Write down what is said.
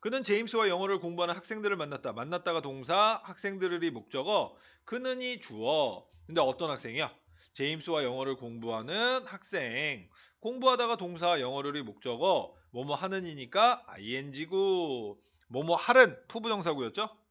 그는 제임스와 영어를 공부하는 학생들을 만났다. 만났다가 동사, 학생들이 목적어, 그는이 주어. 근데 어떤 학생이야? 제임스와 영어를 공부하는 학생. 공부하다가 동사, 영어를 목적어, 뭐뭐 하는이니까 i n g 구 뭐뭐 하는 푸부정사구였죠?